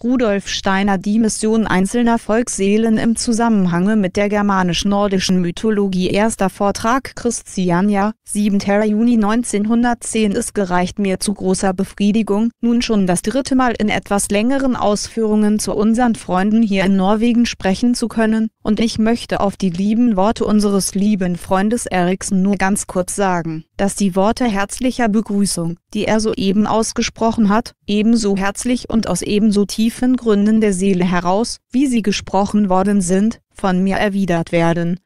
Rudolf Steiner die Mission einzelner Volksseelen im Zusammenhange mit der germanisch-nordischen Mythologie Erster Vortrag Christiania, 7. Juni 1910 Es gereicht mir zu großer Befriedigung, nun schon das dritte Mal in etwas längeren Ausführungen zu unseren Freunden hier in Norwegen sprechen zu können, und ich möchte auf die lieben Worte unseres lieben Freundes Eriksen nur ganz kurz sagen dass die Worte herzlicher Begrüßung, die er soeben ausgesprochen hat, ebenso herzlich und aus ebenso tiefen Gründen der Seele heraus, wie sie gesprochen worden sind, von mir erwidert werden.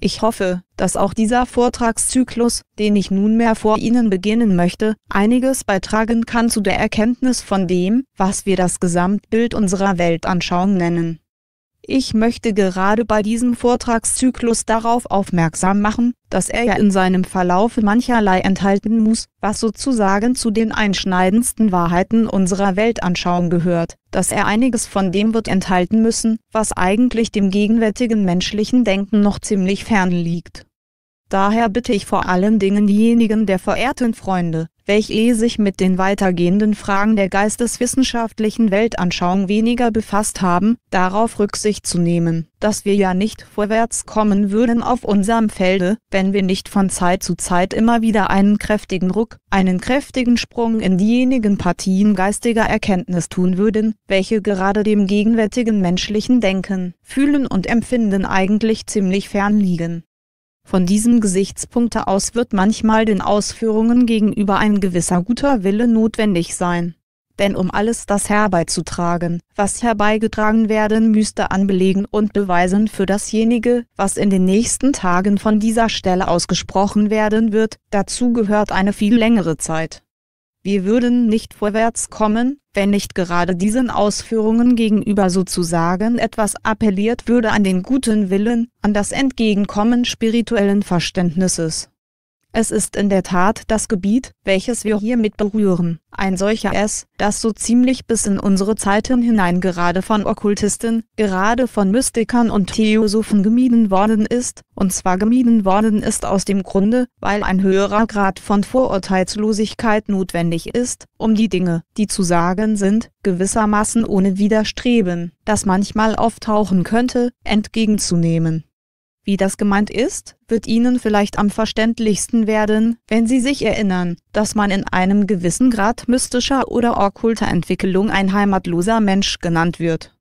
Ich hoffe, dass auch dieser Vortragszyklus, den ich nunmehr vor Ihnen beginnen möchte, einiges beitragen kann zu der Erkenntnis von dem, was wir das Gesamtbild unserer Weltanschauung nennen. Ich möchte gerade bei diesem Vortragszyklus darauf aufmerksam machen, dass er ja in seinem Verlaufe mancherlei enthalten muss, was sozusagen zu den einschneidendsten Wahrheiten unserer Weltanschauung gehört, dass er einiges von dem wird enthalten müssen, was eigentlich dem gegenwärtigen menschlichen Denken noch ziemlich fern liegt. Daher bitte ich vor allen Dingen diejenigen der verehrten Freunde, welche eh sich mit den weitergehenden Fragen der geisteswissenschaftlichen Weltanschauung weniger befasst haben, darauf Rücksicht zu nehmen, dass wir ja nicht vorwärts kommen würden auf unserem Felde, wenn wir nicht von Zeit zu Zeit immer wieder einen kräftigen Ruck, einen kräftigen Sprung in diejenigen Partien geistiger Erkenntnis tun würden, welche gerade dem gegenwärtigen menschlichen Denken, Fühlen und Empfinden eigentlich ziemlich fern liegen. Von diesem Gesichtspunkte aus wird manchmal den Ausführungen gegenüber ein gewisser guter Wille notwendig sein. Denn um alles das herbeizutragen, was herbeigetragen werden müsste an Belegen und Beweisen für dasjenige, was in den nächsten Tagen von dieser Stelle ausgesprochen werden wird, dazu gehört eine viel längere Zeit. Wir würden nicht vorwärts kommen, wenn nicht gerade diesen Ausführungen gegenüber sozusagen etwas appelliert würde an den guten Willen, an das Entgegenkommen spirituellen Verständnisses es ist in der Tat das Gebiet, welches wir hiermit berühren, ein solcher S, das so ziemlich bis in unsere Zeiten hinein gerade von Okkultisten, gerade von Mystikern und Theosophen gemieden worden ist, und zwar gemieden worden ist aus dem Grunde, weil ein höherer Grad von Vorurteilslosigkeit notwendig ist, um die Dinge, die zu sagen sind, gewissermaßen ohne Widerstreben, das manchmal auftauchen könnte, entgegenzunehmen. Wie das gemeint ist, wird Ihnen vielleicht am verständlichsten werden, wenn Sie sich erinnern, dass man in einem gewissen Grad mystischer oder okkulter Entwicklung ein heimatloser Mensch genannt wird.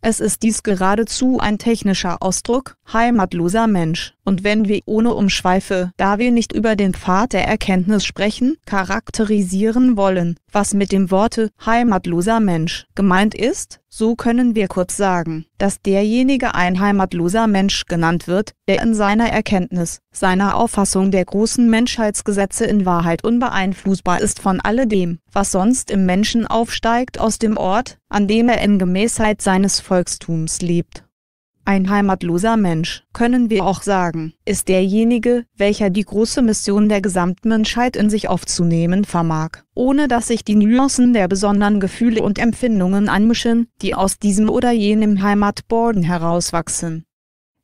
Es ist dies geradezu ein technischer Ausdruck, heimatloser Mensch. Und wenn wir ohne Umschweife, da wir nicht über den Pfad der Erkenntnis sprechen, charakterisieren wollen, was mit dem Worte heimatloser Mensch gemeint ist, so können wir kurz sagen, dass derjenige ein heimatloser Mensch genannt wird, der in seiner Erkenntnis, seiner Auffassung der großen Menschheitsgesetze in Wahrheit unbeeinflussbar ist von alledem, was sonst im Menschen aufsteigt aus dem Ort, an dem er in Gemäßheit seines Volkstums lebt. Ein heimatloser Mensch, können wir auch sagen, ist derjenige, welcher die große Mission der Gesamtmenschheit in sich aufzunehmen vermag, ohne dass sich die Nuancen der besonderen Gefühle und Empfindungen anmischen, die aus diesem oder jenem Heimatborden herauswachsen.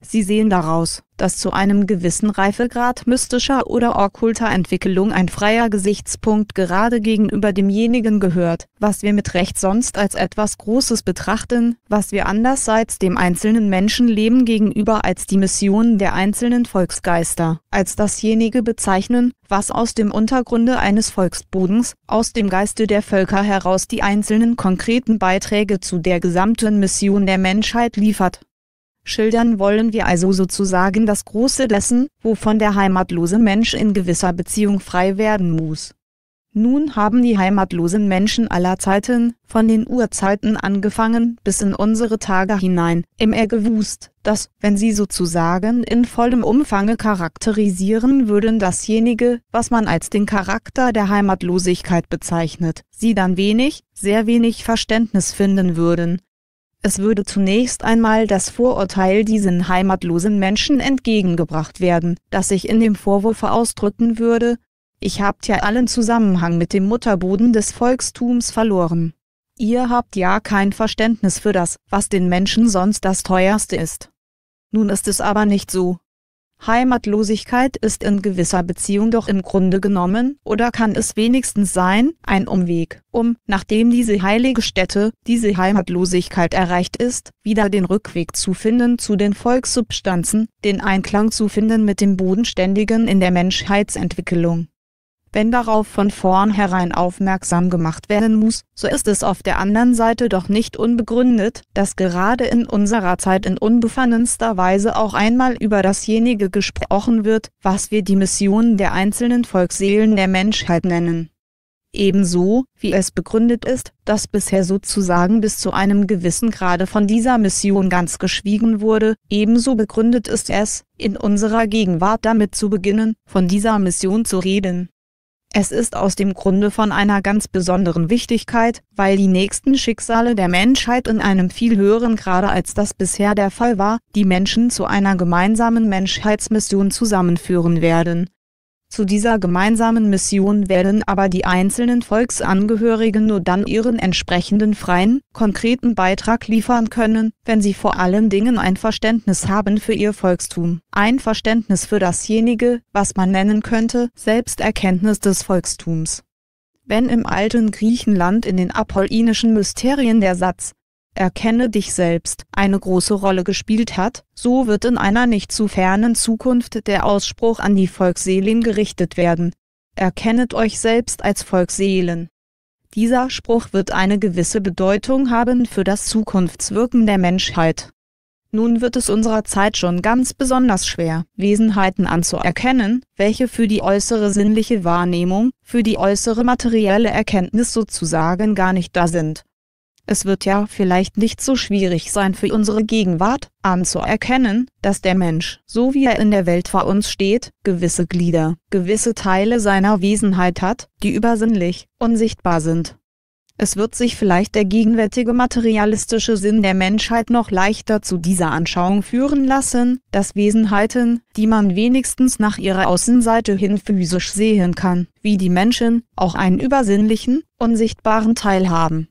Sie sehen daraus, das zu einem gewissen Reifegrad mystischer oder okkulter Entwicklung ein freier Gesichtspunkt gerade gegenüber demjenigen gehört, was wir mit Recht sonst als etwas Großes betrachten, was wir andererseits dem einzelnen Menschenleben gegenüber als die Mission der einzelnen Volksgeister, als dasjenige bezeichnen, was aus dem Untergrunde eines Volksbodens, aus dem Geiste der Völker heraus die einzelnen konkreten Beiträge zu der gesamten Mission der Menschheit liefert. Schildern wollen wir also sozusagen das Große dessen, wovon der heimatlose Mensch in gewisser Beziehung frei werden muss. Nun haben die heimatlosen Menschen aller Zeiten, von den Urzeiten angefangen bis in unsere Tage hinein, immer gewusst, dass, wenn sie sozusagen in vollem Umfange charakterisieren würden dasjenige, was man als den Charakter der Heimatlosigkeit bezeichnet, sie dann wenig, sehr wenig Verständnis finden würden, es würde zunächst einmal das Vorurteil diesen heimatlosen Menschen entgegengebracht werden, das sich in dem Vorwurf ausdrücken würde, ich habt ja allen Zusammenhang mit dem Mutterboden des Volkstums verloren. Ihr habt ja kein Verständnis für das, was den Menschen sonst das teuerste ist. Nun ist es aber nicht so, Heimatlosigkeit ist in gewisser Beziehung doch im Grunde genommen, oder kann es wenigstens sein, ein Umweg, um, nachdem diese heilige Stätte, diese Heimatlosigkeit erreicht ist, wieder den Rückweg zu finden zu den Volkssubstanzen, den Einklang zu finden mit dem Bodenständigen in der Menschheitsentwicklung. Wenn darauf von vornherein aufmerksam gemacht werden muss, so ist es auf der anderen Seite doch nicht unbegründet, dass gerade in unserer Zeit in unbefangenster Weise auch einmal über dasjenige gesprochen wird, was wir die Mission der einzelnen Volksseelen der Menschheit nennen. Ebenso, wie es begründet ist, dass bisher sozusagen bis zu einem gewissen Grade von dieser Mission ganz geschwiegen wurde, ebenso begründet ist es, in unserer Gegenwart damit zu beginnen, von dieser Mission zu reden. Es ist aus dem Grunde von einer ganz besonderen Wichtigkeit, weil die nächsten Schicksale der Menschheit in einem viel höheren Grade als das bisher der Fall war, die Menschen zu einer gemeinsamen Menschheitsmission zusammenführen werden. Zu dieser gemeinsamen Mission werden aber die einzelnen Volksangehörigen nur dann ihren entsprechenden freien, konkreten Beitrag liefern können, wenn sie vor allen Dingen ein Verständnis haben für ihr Volkstum, ein Verständnis für dasjenige, was man nennen könnte, Selbsterkenntnis des Volkstums. Wenn im alten Griechenland in den apollinischen Mysterien der Satz Erkenne dich selbst eine große Rolle gespielt hat, so wird in einer nicht zu fernen Zukunft der Ausspruch an die Volksseelen gerichtet werden. Erkennet euch selbst als Volksseelen. Dieser Spruch wird eine gewisse Bedeutung haben für das Zukunftswirken der Menschheit. Nun wird es unserer Zeit schon ganz besonders schwer, Wesenheiten anzuerkennen, welche für die äußere sinnliche Wahrnehmung, für die äußere materielle Erkenntnis sozusagen gar nicht da sind es wird ja vielleicht nicht so schwierig sein für unsere Gegenwart, anzuerkennen, dass der Mensch, so wie er in der Welt vor uns steht, gewisse Glieder, gewisse Teile seiner Wesenheit hat, die übersinnlich, unsichtbar sind. Es wird sich vielleicht der gegenwärtige materialistische Sinn der Menschheit noch leichter zu dieser Anschauung führen lassen, dass Wesenheiten, die man wenigstens nach ihrer Außenseite hin physisch sehen kann, wie die Menschen, auch einen übersinnlichen, unsichtbaren Teil haben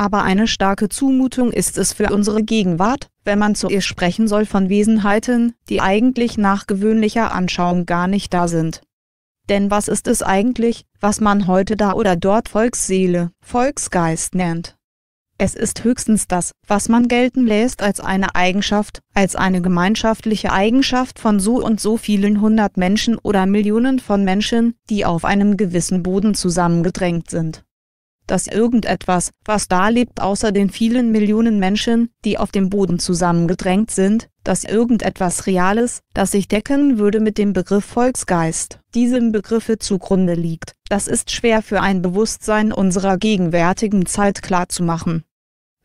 aber eine starke Zumutung ist es für unsere Gegenwart, wenn man zu ihr sprechen soll von Wesenheiten, die eigentlich nach gewöhnlicher Anschauung gar nicht da sind. Denn was ist es eigentlich, was man heute da oder dort Volksseele, Volksgeist nennt? Es ist höchstens das, was man gelten lässt als eine Eigenschaft, als eine gemeinschaftliche Eigenschaft von so und so vielen hundert Menschen oder Millionen von Menschen, die auf einem gewissen Boden zusammengedrängt sind dass irgendetwas, was da lebt außer den vielen Millionen Menschen, die auf dem Boden zusammengedrängt sind, dass irgendetwas Reales, das sich decken würde mit dem Begriff Volksgeist, diesem Begriffe zugrunde liegt. Das ist schwer für ein Bewusstsein unserer gegenwärtigen Zeit klarzumachen.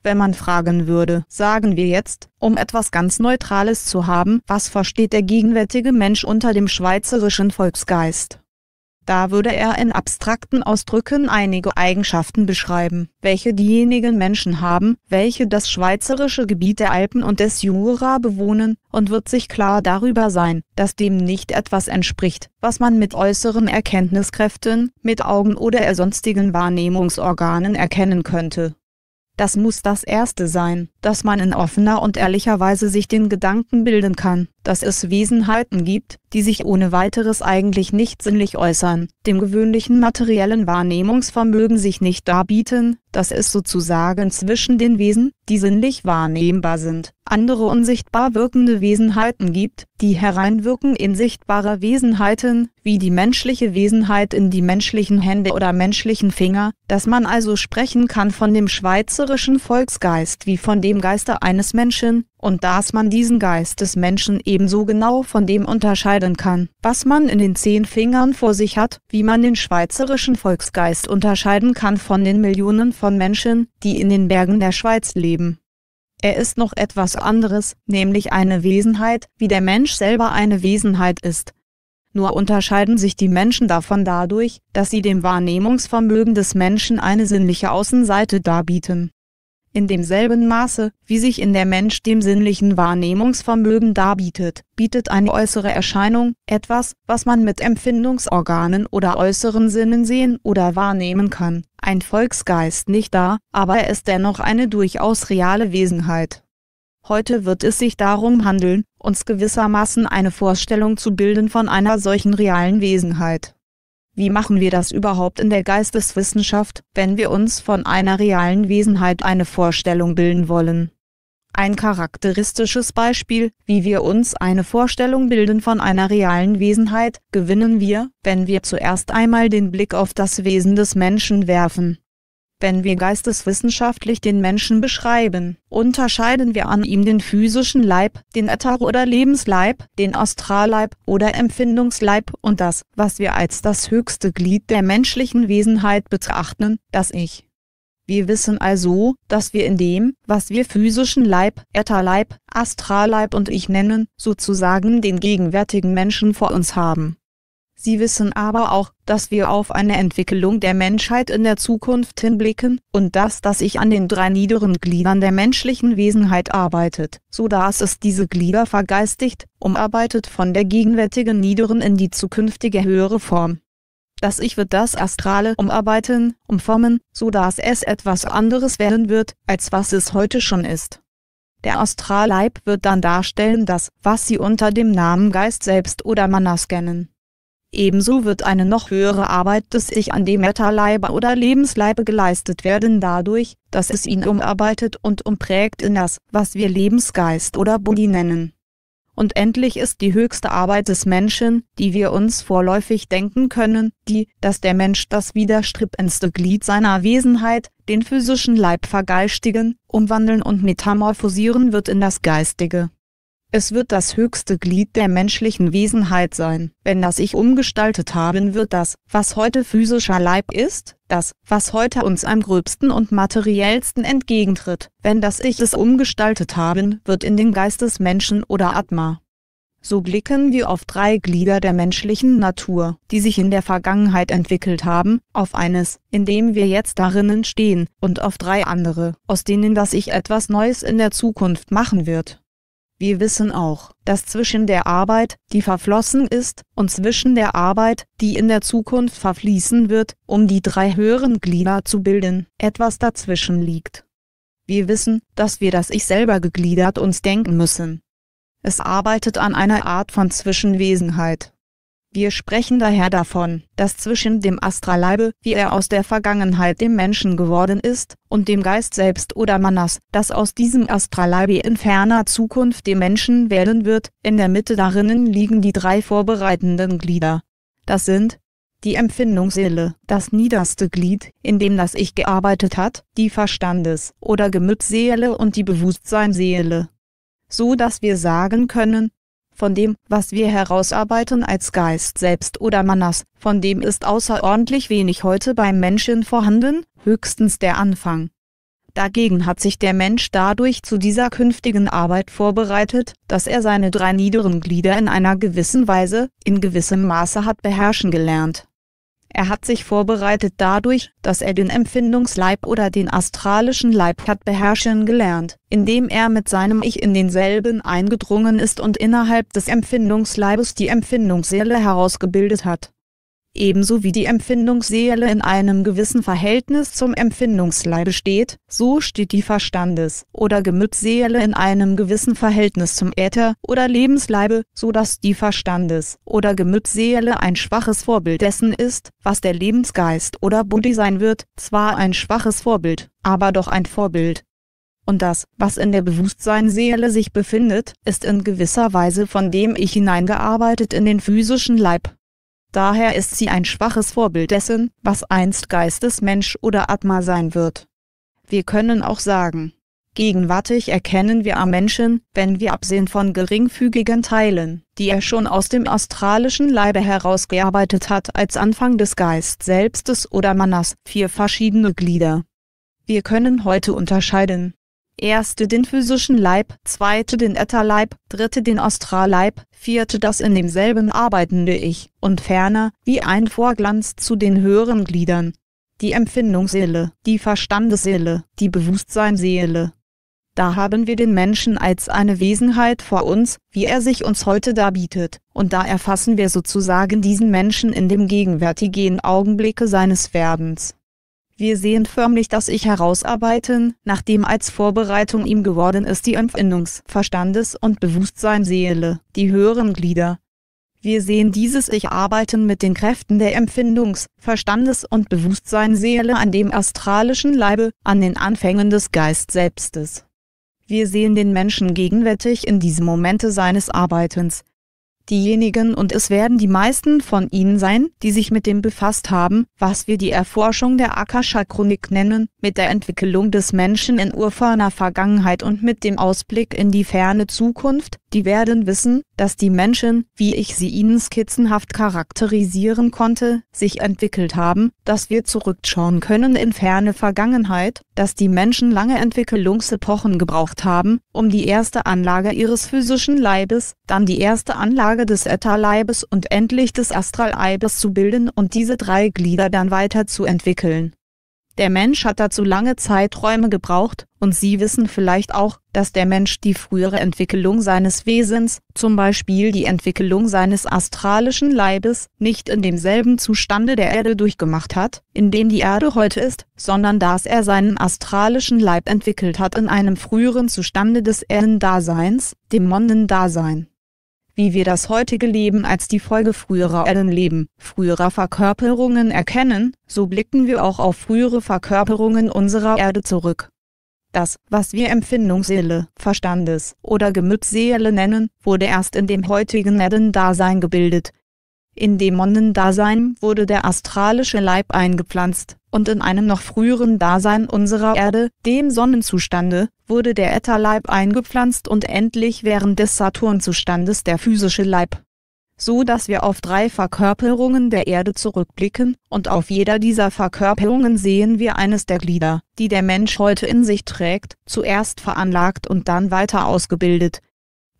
Wenn man fragen würde, sagen wir jetzt, um etwas ganz Neutrales zu haben, was versteht der gegenwärtige Mensch unter dem schweizerischen Volksgeist? Da würde er in abstrakten Ausdrücken einige Eigenschaften beschreiben, welche diejenigen Menschen haben, welche das schweizerische Gebiet der Alpen und des Jura bewohnen, und wird sich klar darüber sein, dass dem nicht etwas entspricht, was man mit äußeren Erkenntniskräften, mit Augen oder sonstigen Wahrnehmungsorganen erkennen könnte. Das muss das Erste sein, dass man in offener und ehrlicher Weise sich den Gedanken bilden kann, dass es Wesenheiten gibt, die sich ohne weiteres eigentlich nicht sinnlich äußern, dem gewöhnlichen materiellen Wahrnehmungsvermögen sich nicht darbieten, dass es sozusagen zwischen den Wesen, die sinnlich wahrnehmbar sind, andere unsichtbar wirkende Wesenheiten gibt, die hereinwirken in sichtbare Wesenheiten, wie die menschliche Wesenheit in die menschlichen Hände oder menschlichen Finger, dass man also sprechen kann von dem schweizerischen Volksgeist wie von dem dem Geiste eines Menschen und dass man diesen Geist des Menschen ebenso genau von dem unterscheiden kann, was man in den zehn Fingern vor sich hat, wie man den schweizerischen Volksgeist unterscheiden kann von den Millionen von Menschen, die in den Bergen der Schweiz leben. Er ist noch etwas anderes, nämlich eine Wesenheit, wie der Mensch selber eine Wesenheit ist. Nur unterscheiden sich die Menschen davon dadurch, dass sie dem Wahrnehmungsvermögen des Menschen eine sinnliche Außenseite darbieten. In demselben Maße, wie sich in der Mensch dem sinnlichen Wahrnehmungsvermögen darbietet, bietet eine äußere Erscheinung etwas, was man mit Empfindungsorganen oder äußeren Sinnen sehen oder wahrnehmen kann, ein Volksgeist nicht da, aber er ist dennoch eine durchaus reale Wesenheit. Heute wird es sich darum handeln, uns gewissermaßen eine Vorstellung zu bilden von einer solchen realen Wesenheit wie machen wir das überhaupt in der Geisteswissenschaft, wenn wir uns von einer realen Wesenheit eine Vorstellung bilden wollen? Ein charakteristisches Beispiel, wie wir uns eine Vorstellung bilden von einer realen Wesenheit, gewinnen wir, wenn wir zuerst einmal den Blick auf das Wesen des Menschen werfen. Wenn wir geisteswissenschaftlich den Menschen beschreiben, unterscheiden wir an ihm den physischen Leib, den Äther oder Lebensleib, den Astralleib oder Empfindungsleib und das, was wir als das höchste Glied der menschlichen Wesenheit betrachten, das Ich. Wir wissen also, dass wir in dem, was wir physischen Leib, Ätherleib, Astralleib und Ich nennen, sozusagen den gegenwärtigen Menschen vor uns haben. Sie wissen aber auch, dass wir auf eine Entwicklung der Menschheit in der Zukunft hinblicken und dass das Ich an den drei niederen Gliedern der menschlichen Wesenheit arbeitet, so dass es diese Glieder vergeistigt, umarbeitet von der gegenwärtigen niederen in die zukünftige höhere Form. Das Ich wird das Astrale umarbeiten, umformen, so dass es etwas anderes werden wird, als was es heute schon ist. Der Astralleib wird dann darstellen das, was Sie unter dem Namen Geist selbst oder Manas kennen. Ebenso wird eine noch höhere Arbeit des Ich an dem Etterleibe oder Lebensleibe geleistet werden dadurch, dass es ihn umarbeitet und umprägt in das, was wir Lebensgeist oder Buddhi nennen. Und endlich ist die höchste Arbeit des Menschen, die wir uns vorläufig denken können, die, dass der Mensch das widerstrebendste Glied seiner Wesenheit, den physischen Leib vergeistigen, umwandeln und metamorphosieren wird in das Geistige. Es wird das höchste Glied der menschlichen Wesenheit sein. Wenn das Ich umgestaltet haben wird das, was heute physischer Leib ist, das, was heute uns am gröbsten und materiellsten entgegentritt. Wenn das Ich es umgestaltet haben wird in den Geist des Menschen oder Atma. So blicken wir auf drei Glieder der menschlichen Natur, die sich in der Vergangenheit entwickelt haben, auf eines, in dem wir jetzt darinnen stehen, und auf drei andere, aus denen das Ich etwas Neues in der Zukunft machen wird. Wir wissen auch, dass zwischen der Arbeit, die verflossen ist, und zwischen der Arbeit, die in der Zukunft verfließen wird, um die drei höheren Glieder zu bilden, etwas dazwischen liegt. Wir wissen, dass wir das Ich selber gegliedert uns denken müssen. Es arbeitet an einer Art von Zwischenwesenheit. Wir sprechen daher davon, dass zwischen dem Astralleibe, wie er aus der Vergangenheit dem Menschen geworden ist, und dem Geist selbst oder Manas, das aus diesem Astralleibe in ferner Zukunft dem Menschen werden wird, in der Mitte darinnen liegen die drei vorbereitenden Glieder. Das sind die Empfindungsseele, das niederste Glied, in dem das Ich gearbeitet hat, die Verstandes- oder Gemütsseele und die Bewusstseinsseele. So dass wir sagen können, von dem, was wir herausarbeiten als Geist selbst oder Manas, von dem ist außerordentlich wenig heute beim Menschen vorhanden, höchstens der Anfang. Dagegen hat sich der Mensch dadurch zu dieser künftigen Arbeit vorbereitet, dass er seine drei niederen Glieder in einer gewissen Weise, in gewissem Maße hat beherrschen gelernt. Er hat sich vorbereitet dadurch, dass er den Empfindungsleib oder den astralischen Leib hat beherrschen gelernt, indem er mit seinem Ich in denselben eingedrungen ist und innerhalb des Empfindungsleibes die Empfindungsseele herausgebildet hat ebenso wie die Empfindungsseele in einem gewissen Verhältnis zum Empfindungsleibe steht, so steht die Verstandes- oder Gemütsseele in einem gewissen Verhältnis zum Äther oder Lebensleibe, so dass die Verstandes- oder Gemütsseele ein schwaches Vorbild dessen ist, was der Lebensgeist oder Buddhi sein wird, zwar ein schwaches Vorbild, aber doch ein Vorbild, und das, was in der Bewusstseinsseele sich befindet, ist in gewisser Weise von dem Ich hineingearbeitet in den physischen Leib. Daher ist sie ein schwaches Vorbild dessen, was einst Geistesmensch oder Atma sein wird. Wir können auch sagen, gegenwärtig erkennen wir am Menschen, wenn wir absehen von geringfügigen Teilen, die er schon aus dem astralischen Leibe herausgearbeitet hat als Anfang des Geist Selbstes oder Manas, vier verschiedene Glieder. Wir können heute unterscheiden, erste den physischen Leib, zweite den Ätherleib, dritte den Astralleib, vierte das in demselben arbeitende Ich, und ferner, wie ein Vorglanz zu den höheren Gliedern. Die Empfindungsseele, die Verstandesseele, die Bewusstseinsseele. Da haben wir den Menschen als eine Wesenheit vor uns, wie er sich uns heute darbietet, und da erfassen wir sozusagen diesen Menschen in dem gegenwärtigen Augenblicke seines Werdens. Wir sehen förmlich das Ich herausarbeiten, nachdem als Vorbereitung ihm geworden ist die Empfindungs-, Verstandes- und Bewusstseinsseele, die höheren Glieder. Wir sehen dieses Ich arbeiten mit den Kräften der Empfindungs-, Verstandes- und Bewusstseinsseele an dem astralischen Leibe, an den Anfängen des Geist Selbstes. Wir sehen den Menschen gegenwärtig in diesem Momente seines Arbeitens, diejenigen und es werden die meisten von Ihnen sein, die sich mit dem befasst haben, was wir die Erforschung der Akasha-Chronik nennen, mit der Entwicklung des Menschen in urferner Vergangenheit und mit dem Ausblick in die ferne Zukunft, die werden wissen, dass die Menschen, wie ich sie ihnen skizzenhaft charakterisieren konnte, sich entwickelt haben, dass wir zurückschauen können in ferne Vergangenheit, dass die Menschen lange Entwicklungsepochen gebraucht haben, um die erste Anlage ihres physischen Leibes, dann die erste Anlage des Ätherleibes und endlich des Astraleibes zu bilden und diese drei Glieder dann weiterzuentwickeln. Der Mensch hat dazu lange Zeiträume gebraucht, und Sie wissen vielleicht auch, dass der Mensch die frühere Entwicklung seines Wesens, zum Beispiel die Entwicklung seines astralischen Leibes, nicht in demselben Zustande der Erde durchgemacht hat, in dem die Erde heute ist, sondern dass er seinen astralischen Leib entwickelt hat in einem früheren Zustande des Erdendaseins, dem Mondendasein wie wir das heutige Leben als die Folge früherer Erdenleben, früherer Verkörperungen erkennen, so blicken wir auch auf frühere Verkörperungen unserer Erde zurück. Das, was wir Empfindungsseele, Verstandes- oder Gemütsseele nennen, wurde erst in dem heutigen Erden-Dasein gebildet, in Dämonendasein wurde der astralische Leib eingepflanzt, und in einem noch früheren Dasein unserer Erde, dem Sonnenzustande, wurde der Ätherleib eingepflanzt und endlich während des Saturnzustandes der physische Leib. So dass wir auf drei Verkörperungen der Erde zurückblicken, und auf jeder dieser Verkörperungen sehen wir eines der Glieder, die der Mensch heute in sich trägt, zuerst veranlagt und dann weiter ausgebildet,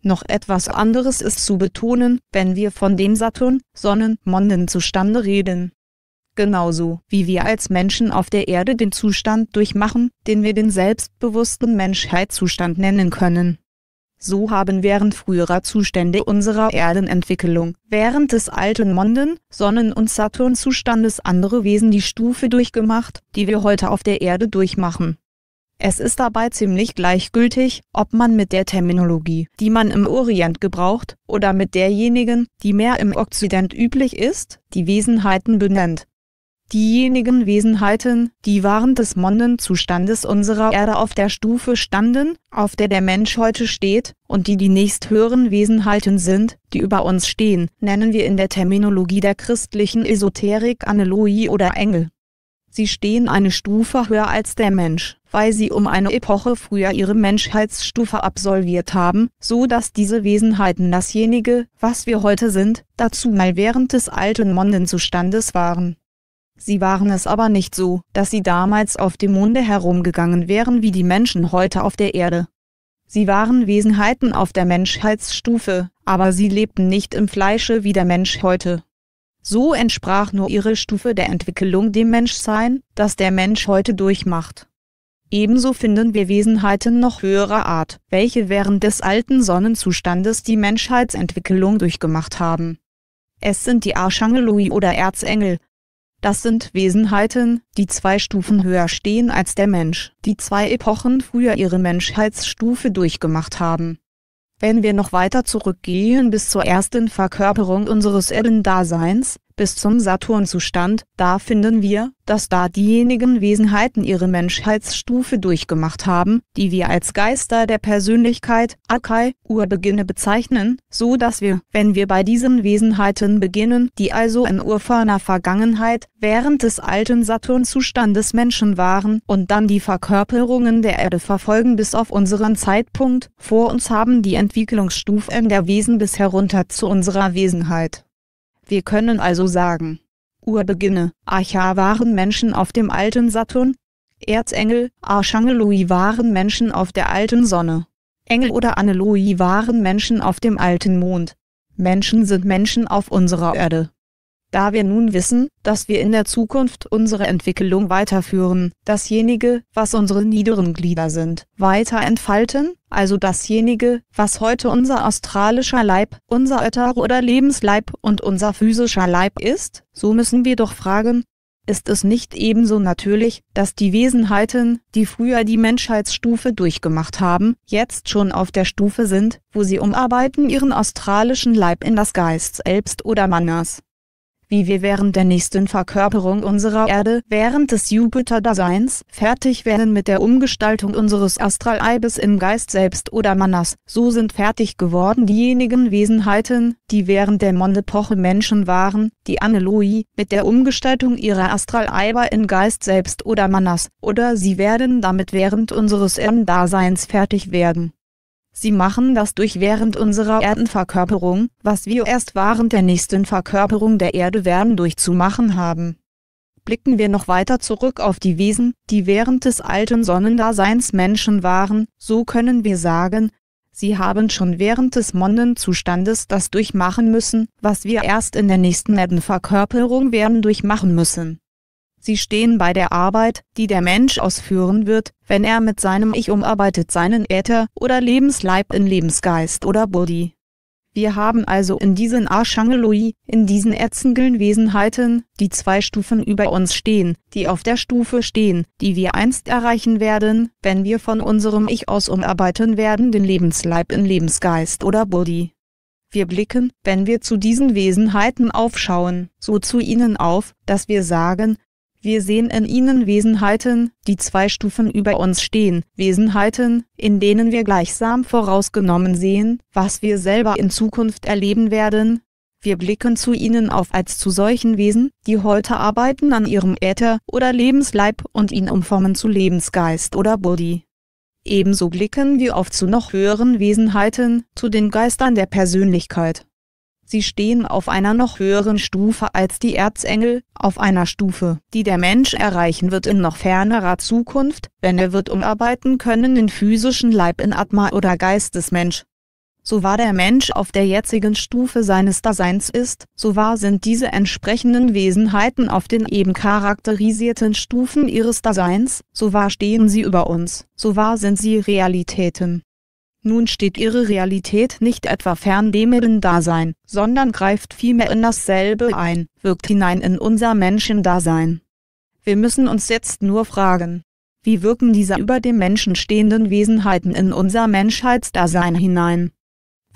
noch etwas anderes ist zu betonen, wenn wir von dem Saturn-Sonnen-Monden-Zustande reden. Genauso wie wir als Menschen auf der Erde den Zustand durchmachen, den wir den selbstbewussten Menschheitszustand nennen können. So haben während früherer Zustände unserer Erdenentwicklung, während des alten Monden, Sonnen- und Saturnzustandes andere Wesen die Stufe durchgemacht, die wir heute auf der Erde durchmachen. Es ist dabei ziemlich gleichgültig, ob man mit der Terminologie, die man im Orient gebraucht, oder mit derjenigen, die mehr im Okzident üblich ist, die Wesenheiten benennt. Diejenigen Wesenheiten, die während des Mondenzustandes unserer Erde auf der Stufe standen, auf der der Mensch heute steht, und die die nächsthöheren Wesenheiten sind, die über uns stehen, nennen wir in der Terminologie der christlichen Esoterik Aneloi oder Engel. Sie stehen eine Stufe höher als der Mensch weil sie um eine Epoche früher ihre Menschheitsstufe absolviert haben, so dass diese Wesenheiten dasjenige, was wir heute sind, dazu mal während des alten Mondenzustandes waren. Sie waren es aber nicht so, dass sie damals auf dem Monde herumgegangen wären wie die Menschen heute auf der Erde. Sie waren Wesenheiten auf der Menschheitsstufe, aber sie lebten nicht im Fleische wie der Mensch heute. So entsprach nur ihre Stufe der Entwicklung dem Menschsein, das der Mensch heute durchmacht. Ebenso finden wir Wesenheiten noch höherer Art, welche während des alten Sonnenzustandes die Menschheitsentwicklung durchgemacht haben. Es sind die Archangeloi oder Erzengel. Das sind Wesenheiten, die zwei Stufen höher stehen als der Mensch, die zwei Epochen früher ihre Menschheitsstufe durchgemacht haben. Wenn wir noch weiter zurückgehen bis zur ersten Verkörperung unseres Erdendaseins, bis zum Saturnzustand, da finden wir, dass da diejenigen Wesenheiten ihre Menschheitsstufe durchgemacht haben, die wir als Geister der Persönlichkeit, Akai, Urbeginne bezeichnen, so dass wir, wenn wir bei diesen Wesenheiten beginnen, die also in urferner Vergangenheit, während des alten Saturnzustandes Menschen waren und dann die Verkörperungen der Erde verfolgen bis auf unseren Zeitpunkt, vor uns haben die Entwicklungsstufen der Wesen bis herunter zu unserer Wesenheit. Wir können also sagen, Urbeginne, Archa waren Menschen auf dem alten Saturn, Erzengel, Archangelui waren Menschen auf der alten Sonne, Engel oder Aneloi waren Menschen auf dem alten Mond. Menschen sind Menschen auf unserer Erde da wir nun wissen, dass wir in der Zukunft unsere Entwicklung weiterführen, dasjenige, was unsere niederen Glieder sind, weiter entfalten, also dasjenige, was heute unser australischer Leib, unser Ötter oder Lebensleib und unser physischer Leib ist, so müssen wir doch fragen, ist es nicht ebenso natürlich, dass die Wesenheiten, die früher die Menschheitsstufe durchgemacht haben, jetzt schon auf der Stufe sind, wo sie umarbeiten ihren australischen Leib in das Geist selbst oder Manners wie wir während der nächsten Verkörperung unserer Erde während des Jupiter-Daseins fertig werden mit der Umgestaltung unseres Astraleibes im Geist selbst oder Manas. So sind fertig geworden diejenigen Wesenheiten, die während der Mondepoche Menschen waren, die Aneloi, mit der Umgestaltung ihrer Astraleiber in Geist selbst oder Manas, oder sie werden damit während unseres Erdendaseins fertig werden. Sie machen das durch während unserer Erdenverkörperung, was wir erst während der nächsten Verkörperung der Erde werden durchzumachen haben. Blicken wir noch weiter zurück auf die Wesen, die während des alten Sonnendaseins Menschen waren, so können wir sagen, sie haben schon während des Mondenzustandes das durchmachen müssen, was wir erst in der nächsten Erdenverkörperung werden durchmachen müssen. Sie stehen bei der Arbeit, die der Mensch ausführen wird, wenn er mit seinem Ich umarbeitet seinen Äther oder Lebensleib in Lebensgeist oder Bodhi. Wir haben also in diesen Ashangeloi, in diesen Erzengeln Wesenheiten, die zwei Stufen über uns stehen, die auf der Stufe stehen, die wir einst erreichen werden, wenn wir von unserem Ich aus umarbeiten werden den Lebensleib in Lebensgeist oder Bodhi. Wir blicken, wenn wir zu diesen Wesenheiten aufschauen, so zu ihnen auf, dass wir sagen, wir sehen in ihnen Wesenheiten, die zwei Stufen über uns stehen, Wesenheiten, in denen wir gleichsam vorausgenommen sehen, was wir selber in Zukunft erleben werden. Wir blicken zu ihnen auf als zu solchen Wesen, die heute arbeiten an ihrem Äther oder Lebensleib und ihn umformen zu Lebensgeist oder Body. Ebenso blicken wir auf zu noch höheren Wesenheiten, zu den Geistern der Persönlichkeit. Sie stehen auf einer noch höheren Stufe als die Erzengel, auf einer Stufe, die der Mensch erreichen wird in noch fernerer Zukunft, wenn er wird umarbeiten können in physischen Leib in Atma oder Geistesmensch. So wahr der Mensch auf der jetzigen Stufe seines Daseins ist, so wahr sind diese entsprechenden Wesenheiten auf den eben charakterisierten Stufen ihres Daseins, so wahr stehen sie über uns, so wahr sind sie Realitäten. Nun steht ihre Realität nicht etwa fern dem ihren Dasein, sondern greift vielmehr in dasselbe ein, wirkt hinein in unser Menschendasein. Wir müssen uns jetzt nur fragen, wie wirken diese über dem Menschen stehenden Wesenheiten in unser Menschheitsdasein hinein?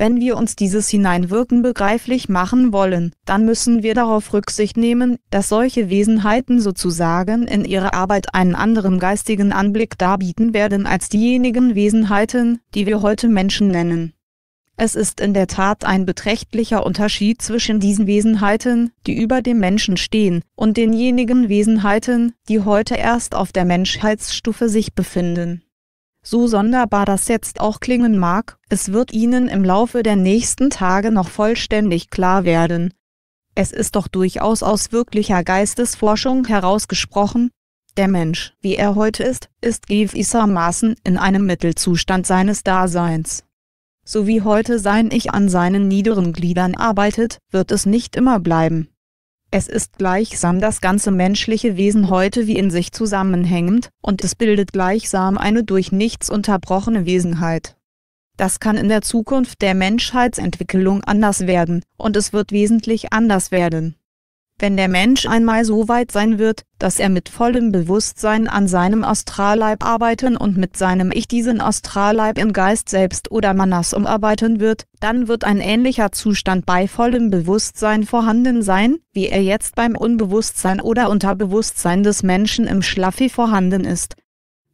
Wenn wir uns dieses Hineinwirken begreiflich machen wollen, dann müssen wir darauf Rücksicht nehmen, dass solche Wesenheiten sozusagen in ihrer Arbeit einen anderen geistigen Anblick darbieten werden als diejenigen Wesenheiten, die wir heute Menschen nennen. Es ist in der Tat ein beträchtlicher Unterschied zwischen diesen Wesenheiten, die über dem Menschen stehen, und denjenigen Wesenheiten, die heute erst auf der Menschheitsstufe sich befinden. So sonderbar das jetzt auch klingen mag, es wird Ihnen im Laufe der nächsten Tage noch vollständig klar werden. Es ist doch durchaus aus wirklicher Geistesforschung herausgesprochen, der Mensch, wie er heute ist, ist gewissermaßen in einem Mittelzustand seines Daseins. So wie heute sein Ich an seinen niederen Gliedern arbeitet, wird es nicht immer bleiben. Es ist gleichsam das ganze menschliche Wesen heute wie in sich zusammenhängend, und es bildet gleichsam eine durch nichts unterbrochene Wesenheit. Das kann in der Zukunft der Menschheitsentwicklung anders werden, und es wird wesentlich anders werden. Wenn der Mensch einmal so weit sein wird, dass er mit vollem Bewusstsein an seinem Astralleib arbeiten und mit seinem Ich diesen Astralleib im Geist selbst oder Manas umarbeiten wird, dann wird ein ähnlicher Zustand bei vollem Bewusstsein vorhanden sein, wie er jetzt beim Unbewusstsein oder Unterbewusstsein des Menschen im Schlaffi vorhanden ist.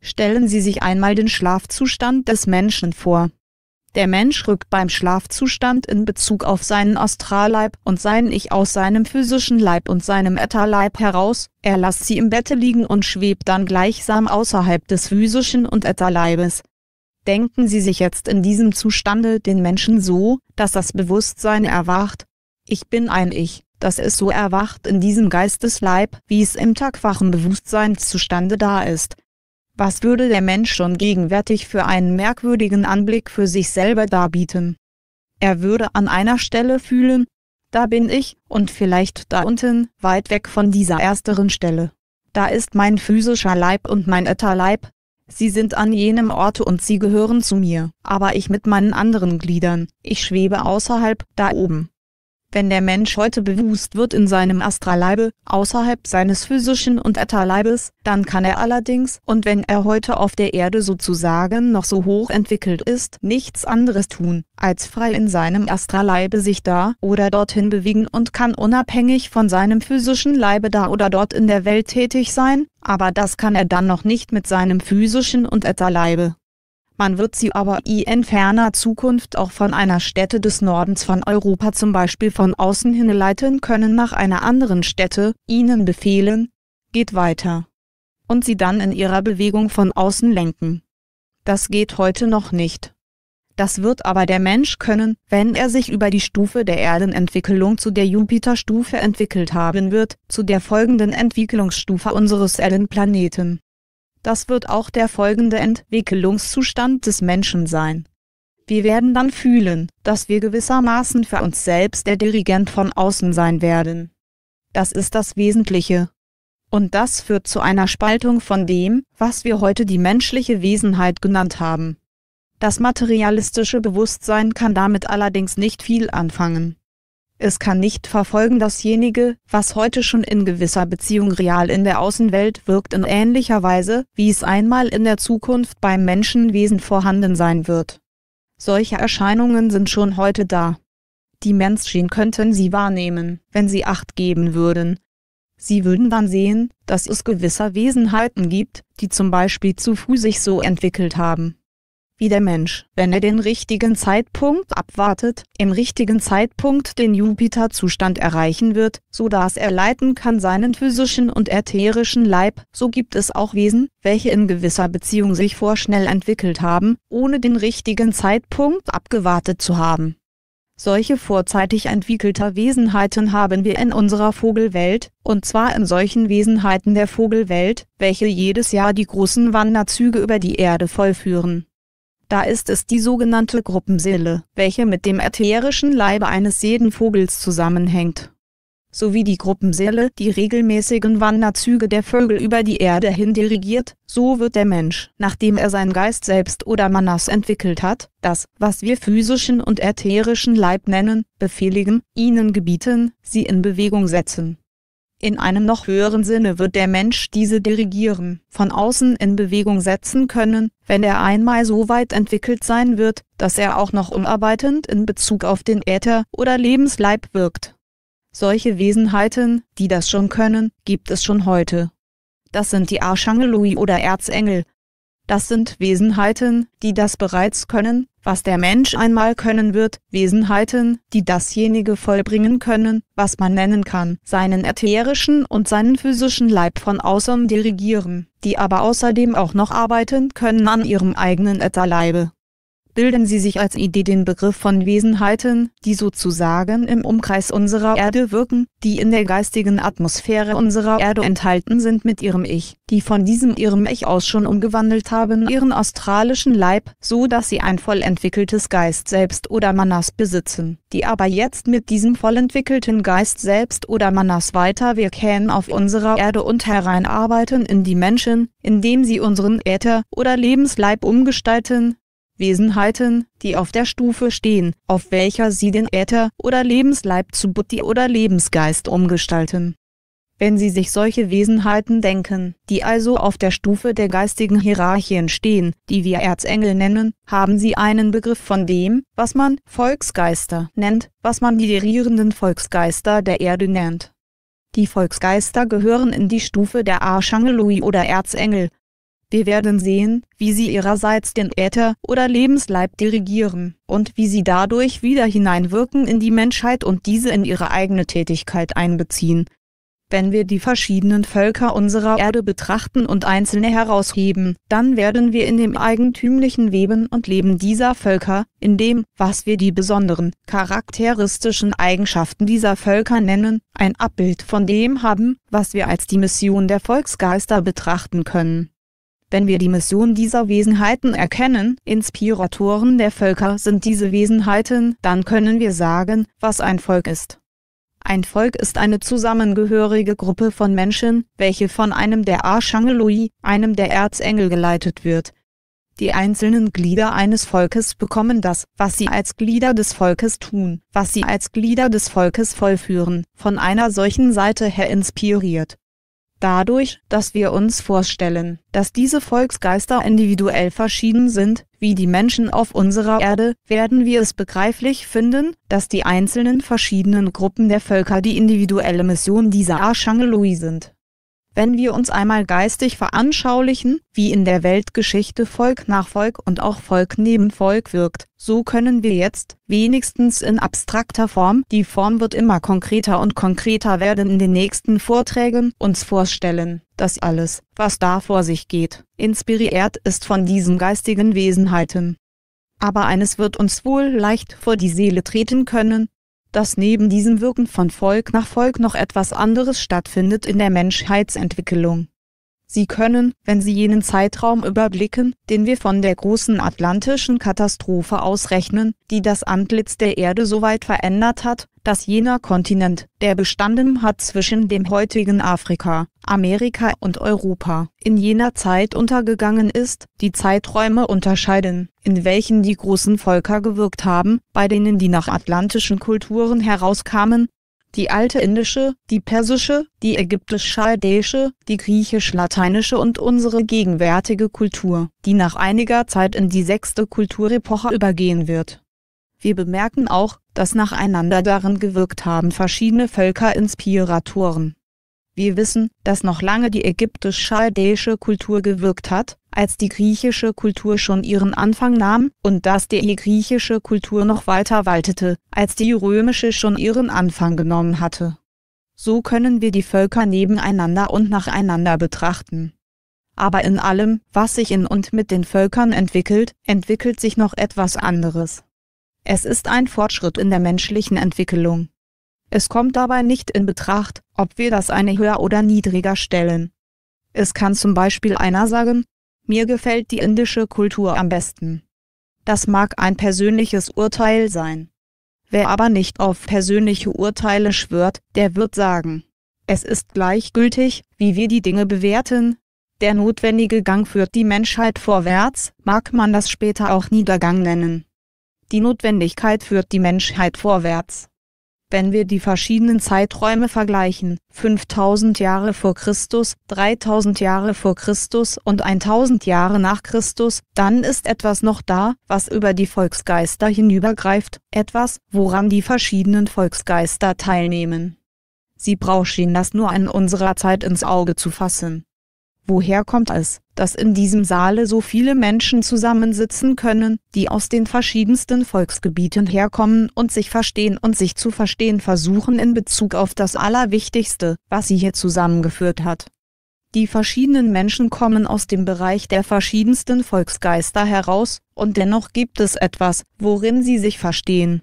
Stellen Sie sich einmal den Schlafzustand des Menschen vor. Der Mensch rückt beim Schlafzustand in Bezug auf seinen Astralleib und sein Ich aus seinem physischen Leib und seinem Ätherleib heraus, er lässt sie im Bette liegen und schwebt dann gleichsam außerhalb des physischen und Ätherleibes. Denken Sie sich jetzt in diesem Zustande den Menschen so, dass das Bewusstsein erwacht. Ich bin ein Ich, das es so erwacht in diesem Geistesleib, wie es im tagwachen Bewusstseinszustande da ist was würde der Mensch schon gegenwärtig für einen merkwürdigen Anblick für sich selber darbieten? Er würde an einer Stelle fühlen, da bin ich, und vielleicht da unten, weit weg von dieser ersteren Stelle. Da ist mein physischer Leib und mein Ätherleib, sie sind an jenem Orte und sie gehören zu mir, aber ich mit meinen anderen Gliedern, ich schwebe außerhalb, da oben. Wenn der Mensch heute bewusst wird in seinem Astralleibe, außerhalb seines physischen und Ätherleibes, dann kann er allerdings, und wenn er heute auf der Erde sozusagen noch so hoch entwickelt ist, nichts anderes tun, als frei in seinem Astralleibe sich da oder dorthin bewegen und kann unabhängig von seinem physischen Leibe da oder dort in der Welt tätig sein, aber das kann er dann noch nicht mit seinem physischen und Ätherleibe. Man wird sie aber in ferner Zukunft auch von einer Stätte des Nordens von Europa zum Beispiel von außen hinleiten können nach einer anderen Stätte, ihnen befehlen, geht weiter. Und sie dann in ihrer Bewegung von außen lenken. Das geht heute noch nicht. Das wird aber der Mensch können, wenn er sich über die Stufe der Erdenentwicklung zu der Jupiterstufe entwickelt haben wird, zu der folgenden Entwicklungsstufe unseres Erdenplaneten. Das wird auch der folgende Entwicklungszustand des Menschen sein. Wir werden dann fühlen, dass wir gewissermaßen für uns selbst der Dirigent von außen sein werden. Das ist das Wesentliche. Und das führt zu einer Spaltung von dem, was wir heute die menschliche Wesenheit genannt haben. Das materialistische Bewusstsein kann damit allerdings nicht viel anfangen. Es kann nicht verfolgen dasjenige, was heute schon in gewisser Beziehung real in der Außenwelt wirkt in ähnlicher Weise, wie es einmal in der Zukunft beim Menschenwesen vorhanden sein wird. Solche Erscheinungen sind schon heute da. Die Menschen könnten sie wahrnehmen, wenn sie Acht geben würden. Sie würden dann sehen, dass es gewisser Wesenheiten gibt, die zum Beispiel zu Fu sich so entwickelt haben wie der Mensch, wenn er den richtigen Zeitpunkt abwartet, im richtigen Zeitpunkt den Jupiterzustand erreichen wird, so dass er leiten kann seinen physischen und ätherischen Leib. So gibt es auch Wesen, welche in gewisser Beziehung sich vorschnell entwickelt haben, ohne den richtigen Zeitpunkt abgewartet zu haben. Solche vorzeitig entwickelter Wesenheiten haben wir in unserer Vogelwelt, und zwar in solchen Wesenheiten der Vogelwelt, welche jedes Jahr die großen Wanderzüge über die Erde vollführen. Da ist es die sogenannte Gruppenseele, welche mit dem ätherischen Leibe eines jeden Vogels zusammenhängt. Sowie die Gruppenseele die regelmäßigen Wanderzüge der Vögel über die Erde hin dirigiert, so wird der Mensch, nachdem er seinen Geist selbst oder Manas entwickelt hat, das, was wir physischen und ätherischen Leib nennen, befehligen, ihnen gebieten, sie in Bewegung setzen. In einem noch höheren Sinne wird der Mensch diese dirigieren, von außen in Bewegung setzen können, wenn er einmal so weit entwickelt sein wird, dass er auch noch umarbeitend in Bezug auf den Äther oder Lebensleib wirkt. Solche Wesenheiten, die das schon können, gibt es schon heute. Das sind die Archangelui oder Erzengel. Das sind Wesenheiten, die das bereits können, was der Mensch einmal können wird, Wesenheiten, die dasjenige vollbringen können, was man nennen kann, seinen ätherischen und seinen physischen Leib von außen dirigieren, die aber außerdem auch noch arbeiten können an ihrem eigenen Ätherleibe bilden sie sich als Idee den Begriff von Wesenheiten, die sozusagen im Umkreis unserer Erde wirken, die in der geistigen Atmosphäre unserer Erde enthalten sind mit ihrem Ich, die von diesem ihrem Ich aus schon umgewandelt haben ihren australischen Leib, so dass sie ein voll entwickeltes Geist selbst oder Manas besitzen, die aber jetzt mit diesem voll entwickelten Geist selbst oder Manas weiter wirken auf unserer Erde und hereinarbeiten in die Menschen, indem sie unseren Äther oder Lebensleib umgestalten, Wesenheiten, die auf der Stufe stehen, auf welcher sie den Äther oder Lebensleib zu Buddhi oder Lebensgeist umgestalten. Wenn Sie sich solche Wesenheiten denken, die also auf der Stufe der geistigen Hierarchien stehen, die wir Erzengel nennen, haben Sie einen Begriff von dem, was man Volksgeister nennt, was man die derierenden Volksgeister der Erde nennt. Die Volksgeister gehören in die Stufe der Archangelui oder Erzengel, wir werden sehen, wie sie ihrerseits den Äther oder Lebensleib dirigieren und wie sie dadurch wieder hineinwirken in die Menschheit und diese in ihre eigene Tätigkeit einbeziehen. Wenn wir die verschiedenen Völker unserer Erde betrachten und einzelne herausheben, dann werden wir in dem eigentümlichen Weben und Leben dieser Völker, in dem, was wir die besonderen, charakteristischen Eigenschaften dieser Völker nennen, ein Abbild von dem haben, was wir als die Mission der Volksgeister betrachten können wenn wir die Mission dieser Wesenheiten erkennen, Inspiratoren der Völker sind diese Wesenheiten, dann können wir sagen, was ein Volk ist. Ein Volk ist eine zusammengehörige Gruppe von Menschen, welche von einem der Archangelui, einem der Erzengel geleitet wird. Die einzelnen Glieder eines Volkes bekommen das, was sie als Glieder des Volkes tun, was sie als Glieder des Volkes vollführen, von einer solchen Seite her inspiriert dadurch, dass wir uns vorstellen, dass diese Volksgeister individuell verschieden sind, wie die Menschen auf unserer Erde, werden wir es begreiflich finden, dass die einzelnen verschiedenen Gruppen der Völker die individuelle Mission dieser Archangelui sind wenn wir uns einmal geistig veranschaulichen, wie in der Weltgeschichte Volk nach Volk und auch Volk neben Volk wirkt, so können wir jetzt, wenigstens in abstrakter Form, die Form wird immer konkreter und konkreter werden in den nächsten Vorträgen, uns vorstellen, dass alles, was da vor sich geht, inspiriert ist von diesen geistigen Wesenheiten. Aber eines wird uns wohl leicht vor die Seele treten können, dass neben diesem Wirken von Volk nach Volk noch etwas anderes stattfindet in der Menschheitsentwicklung. Sie können, wenn Sie jenen Zeitraum überblicken, den wir von der großen atlantischen Katastrophe ausrechnen, die das Antlitz der Erde so weit verändert hat, dass jener Kontinent, der bestanden hat zwischen dem heutigen Afrika, Amerika und Europa, in jener Zeit untergegangen ist, die Zeiträume unterscheiden, in welchen die großen Völker gewirkt haben, bei denen die nach atlantischen Kulturen herauskamen, die alte indische, die persische, die ägyptisch-chaldäische, die griechisch-lateinische und unsere gegenwärtige Kultur, die nach einiger Zeit in die sechste Kulturepoche übergehen wird. Wir bemerken auch, dass nacheinander darin gewirkt haben verschiedene Völker Inspiratoren wir wissen, dass noch lange die ägyptisch-chaldäische Kultur gewirkt hat, als die griechische Kultur schon ihren Anfang nahm und dass die griechische Kultur noch weiter waltete, als die römische schon ihren Anfang genommen hatte. So können wir die Völker nebeneinander und nacheinander betrachten. Aber in allem, was sich in und mit den Völkern entwickelt, entwickelt sich noch etwas anderes. Es ist ein Fortschritt in der menschlichen Entwicklung. Es kommt dabei nicht in Betracht, ob wir das eine höher oder niedriger stellen. Es kann zum Beispiel einer sagen, mir gefällt die indische Kultur am besten. Das mag ein persönliches Urteil sein. Wer aber nicht auf persönliche Urteile schwört, der wird sagen, es ist gleichgültig, wie wir die Dinge bewerten, der notwendige Gang führt die Menschheit vorwärts, mag man das später auch Niedergang nennen. Die Notwendigkeit führt die Menschheit vorwärts wenn wir die verschiedenen Zeiträume vergleichen, 5000 Jahre vor Christus, 3000 Jahre vor Christus und 1000 Jahre nach Christus, dann ist etwas noch da, was über die Volksgeister hinübergreift, etwas, woran die verschiedenen Volksgeister teilnehmen. Sie brauchen das nur an unserer Zeit ins Auge zu fassen. Woher kommt es, dass in diesem Saale so viele Menschen zusammensitzen können, die aus den verschiedensten Volksgebieten herkommen und sich verstehen und sich zu verstehen versuchen in Bezug auf das Allerwichtigste, was sie hier zusammengeführt hat? Die verschiedenen Menschen kommen aus dem Bereich der verschiedensten Volksgeister heraus, und dennoch gibt es etwas, worin sie sich verstehen.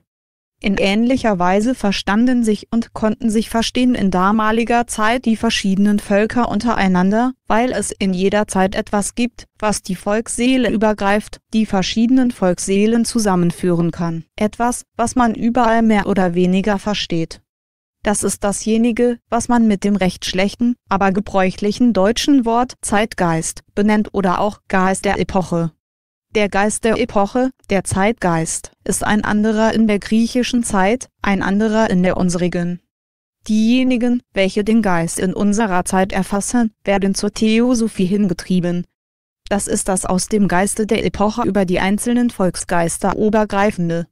In ähnlicher Weise verstanden sich und konnten sich verstehen in damaliger Zeit die verschiedenen Völker untereinander, weil es in jeder Zeit etwas gibt, was die Volksseele übergreift, die verschiedenen Volksseelen zusammenführen kann. Etwas, was man überall mehr oder weniger versteht. Das ist dasjenige, was man mit dem recht schlechten, aber gebräuchlichen deutschen Wort Zeitgeist benennt oder auch Geist der Epoche. Der Geist der Epoche, der Zeitgeist, ist ein anderer in der griechischen Zeit, ein anderer in der unsrigen. Diejenigen, welche den Geist in unserer Zeit erfassen, werden zur Theosophie hingetrieben. Das ist das aus dem Geiste der Epoche über die einzelnen Volksgeister obergreifende,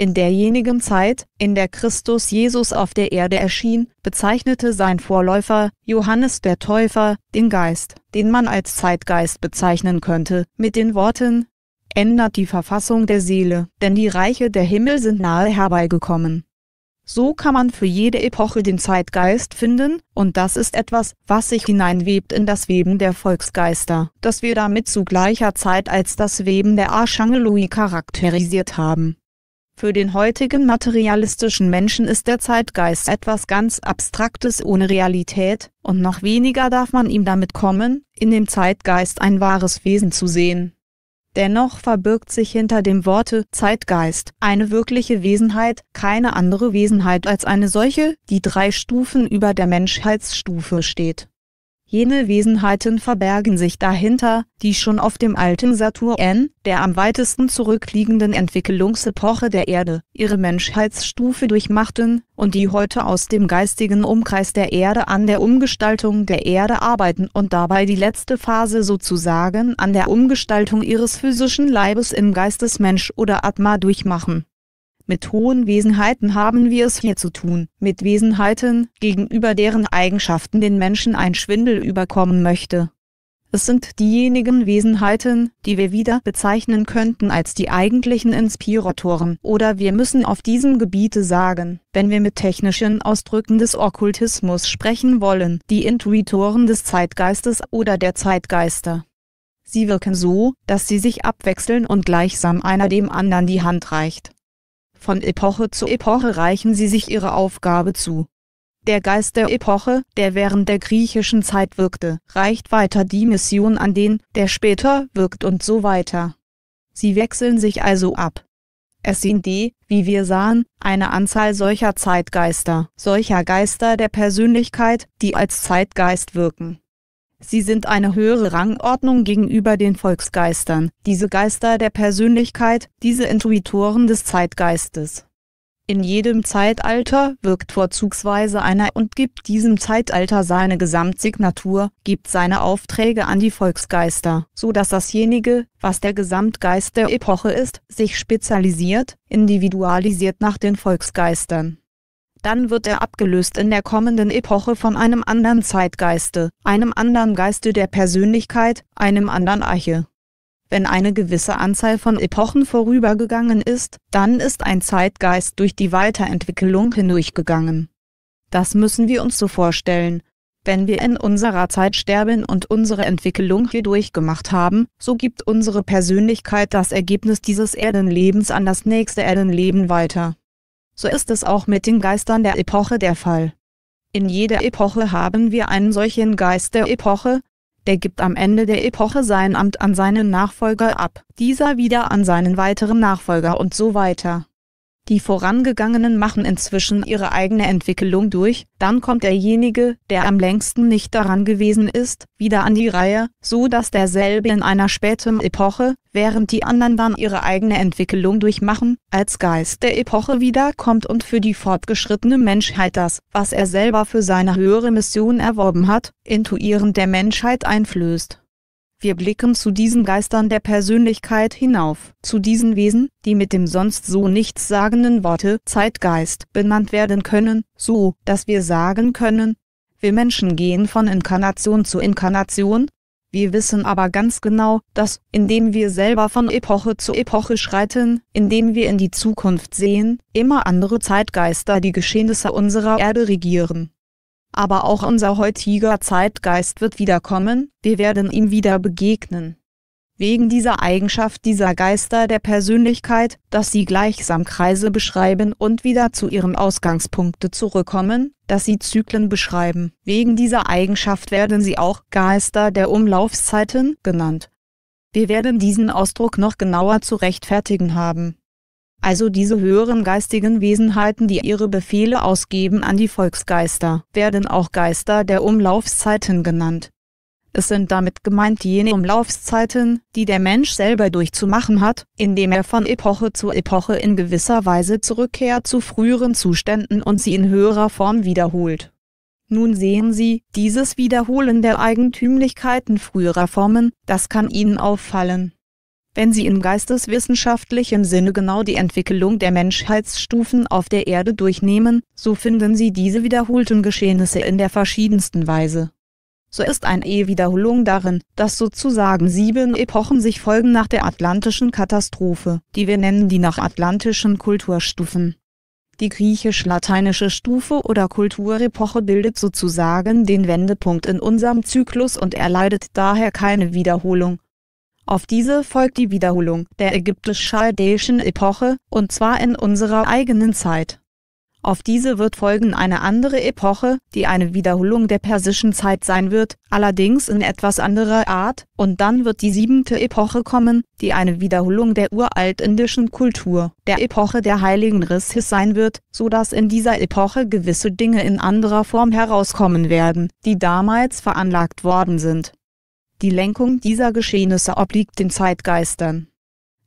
in derjenigen Zeit, in der Christus Jesus auf der Erde erschien, bezeichnete sein Vorläufer, Johannes der Täufer, den Geist, den man als Zeitgeist bezeichnen könnte, mit den Worten, ändert die Verfassung der Seele, denn die Reiche der Himmel sind nahe herbeigekommen. So kann man für jede Epoche den Zeitgeist finden, und das ist etwas, was sich hineinwebt in das Weben der Volksgeister, das wir damit zu gleicher Zeit als das Weben der Archangeloi charakterisiert haben. Für den heutigen materialistischen Menschen ist der Zeitgeist etwas ganz Abstraktes ohne Realität, und noch weniger darf man ihm damit kommen, in dem Zeitgeist ein wahres Wesen zu sehen. Dennoch verbirgt sich hinter dem Worte Zeitgeist eine wirkliche Wesenheit, keine andere Wesenheit als eine solche, die drei Stufen über der Menschheitsstufe steht. Jene Wesenheiten verbergen sich dahinter, die schon auf dem alten Saturn, der am weitesten zurückliegenden Entwicklungsepoche der Erde, ihre Menschheitsstufe durchmachten, und die heute aus dem geistigen Umkreis der Erde an der Umgestaltung der Erde arbeiten und dabei die letzte Phase sozusagen an der Umgestaltung ihres physischen Leibes im Geistesmensch oder Atma durchmachen mit hohen Wesenheiten haben wir es hier zu tun, mit Wesenheiten, gegenüber deren Eigenschaften den Menschen ein Schwindel überkommen möchte. Es sind diejenigen Wesenheiten, die wir wieder bezeichnen könnten als die eigentlichen Inspiratoren oder wir müssen auf diesem Gebiete sagen, wenn wir mit technischen Ausdrücken des Okkultismus sprechen wollen, die Intuitoren des Zeitgeistes oder der Zeitgeister. Sie wirken so, dass sie sich abwechseln und gleichsam einer dem anderen die Hand reicht. Von Epoche zu Epoche reichen sie sich ihre Aufgabe zu. Der Geist der Epoche, der während der griechischen Zeit wirkte, reicht weiter die Mission an den, der später wirkt und so weiter. Sie wechseln sich also ab. Es sind die, wie wir sahen, eine Anzahl solcher Zeitgeister, solcher Geister der Persönlichkeit, die als Zeitgeist wirken. Sie sind eine höhere Rangordnung gegenüber den Volksgeistern, diese Geister der Persönlichkeit, diese Intuitoren des Zeitgeistes. In jedem Zeitalter wirkt vorzugsweise einer und gibt diesem Zeitalter seine Gesamtsignatur, gibt seine Aufträge an die Volksgeister, so dass dasjenige, was der Gesamtgeist der Epoche ist, sich spezialisiert, individualisiert nach den Volksgeistern dann wird er abgelöst in der kommenden Epoche von einem anderen Zeitgeiste, einem anderen Geiste der Persönlichkeit, einem anderen Arche. Wenn eine gewisse Anzahl von Epochen vorübergegangen ist, dann ist ein Zeitgeist durch die Weiterentwicklung hindurchgegangen. Das müssen wir uns so vorstellen. Wenn wir in unserer Zeit sterben und unsere Entwicklung hier durchgemacht haben, so gibt unsere Persönlichkeit das Ergebnis dieses Erdenlebens an das nächste Erdenleben weiter so ist es auch mit den Geistern der Epoche der Fall. In jeder Epoche haben wir einen solchen Geist der Epoche, der gibt am Ende der Epoche sein Amt an seinen Nachfolger ab, dieser wieder an seinen weiteren Nachfolger und so weiter. Die Vorangegangenen machen inzwischen ihre eigene Entwicklung durch, dann kommt derjenige, der am längsten nicht daran gewesen ist, wieder an die Reihe, so dass derselbe in einer späten Epoche, während die anderen dann ihre eigene Entwicklung durchmachen, als Geist der Epoche wiederkommt und für die fortgeschrittene Menschheit das, was er selber für seine höhere Mission erworben hat, intuierend der Menschheit einflößt. Wir blicken zu diesen Geistern der Persönlichkeit hinauf, zu diesen Wesen, die mit dem sonst so nichtssagenden Worte Zeitgeist benannt werden können, so dass wir sagen können, wir Menschen gehen von Inkarnation zu Inkarnation, wir wissen aber ganz genau, dass, indem wir selber von Epoche zu Epoche schreiten, indem wir in die Zukunft sehen, immer andere Zeitgeister die Geschehnisse unserer Erde regieren. Aber auch unser heutiger Zeitgeist wird wiederkommen, wir werden ihm wieder begegnen. Wegen dieser Eigenschaft dieser Geister der Persönlichkeit, dass sie gleichsam Kreise beschreiben und wieder zu ihrem Ausgangspunkte zurückkommen, dass sie Zyklen beschreiben. Wegen dieser Eigenschaft werden sie auch Geister der Umlaufszeiten genannt. Wir werden diesen Ausdruck noch genauer zu rechtfertigen haben also diese höheren geistigen Wesenheiten, die ihre Befehle ausgeben an die Volksgeister, werden auch Geister der Umlaufszeiten genannt. Es sind damit gemeint jene Umlaufszeiten, die der Mensch selber durchzumachen hat, indem er von Epoche zu Epoche in gewisser Weise zurückkehrt zu früheren Zuständen und sie in höherer Form wiederholt. Nun sehen Sie, dieses Wiederholen der Eigentümlichkeiten früherer Formen, das kann Ihnen auffallen wenn sie im geisteswissenschaftlichen Sinne genau die Entwicklung der Menschheitsstufen auf der Erde durchnehmen, so finden sie diese wiederholten Geschehnisse in der verschiedensten Weise. So ist eine E-Wiederholung darin, dass sozusagen sieben Epochen sich folgen nach der atlantischen Katastrophe, die wir nennen die nachatlantischen Kulturstufen. Die griechisch-lateinische Stufe oder Kulturepoche bildet sozusagen den Wendepunkt in unserem Zyklus und erleidet daher keine Wiederholung, auf diese folgt die Wiederholung der ägyptisch-chaldäischen Epoche, und zwar in unserer eigenen Zeit. Auf diese wird folgen eine andere Epoche, die eine Wiederholung der persischen Zeit sein wird, allerdings in etwas anderer Art, und dann wird die siebente Epoche kommen, die eine Wiederholung der uraltindischen Kultur, der Epoche der heiligen Rishis sein wird, so dass in dieser Epoche gewisse Dinge in anderer Form herauskommen werden, die damals veranlagt worden sind. Die Lenkung dieser Geschehnisse obliegt den Zeitgeistern.